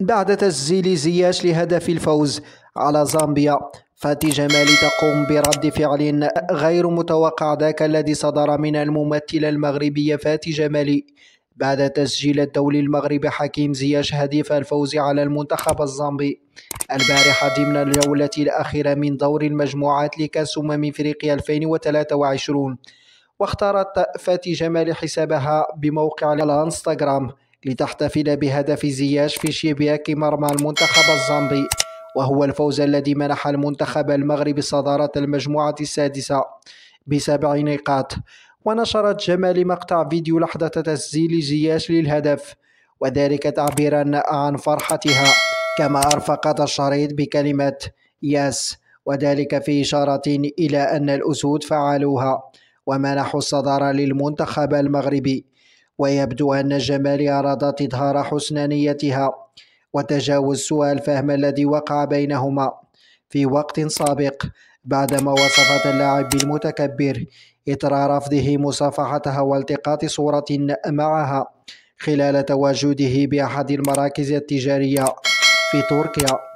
بعد تسجيل زياش لهدف الفوز على زامبيا فاتي جمالي تقوم برد فعل غير متوقع ذاك الذي صدر من الممثلة المغربية فاتي جمالي بعد تسجيل الدولي المغرب حكيم زياش هدف الفوز على المنتخب الزامبي البارحة ضمن الجولة الأخيرة من دور المجموعات لكأس أمم إفريقيا 2023 واختارت فاتي جمالي حسابها بموقع الانستغرام لتحتفل بهدف زياش في شباك مرمى المنتخب الزامبي وهو الفوز الذي منح المنتخب المغربي صدارة المجموعة السادسة بسبع نقاط ونشرت جمال مقطع فيديو لحظة تسجيل زياش للهدف وذلك تعبيرا عن فرحتها كما أرفقت الشريط بكلمة ياس وذلك في إشارة إلى أن الأسود فعلوها ومنحوا الصدارة للمنتخب المغربي ويبدو أن جمال أرادت إظهار حسن نيتها وتجاوز سوء الفهم الذي وقع بينهما في وقت سابق بعدما وصفت اللاعب بالمتكبر إثر رفضه مصافحتها والتقاط صورة معها خلال تواجده بأحد المراكز التجارية في تركيا